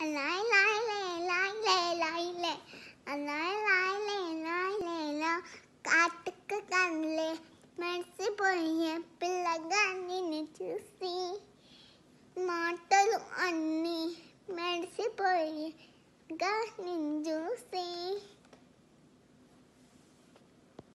来来来来来来来来来来来来，காட்டுக்கு கண்ணிலே மனசு போய பிள்ளைங்க நின்று చూసి మాటలు అన్నీ మెడిసిపోయి గా నిన్ను చూసి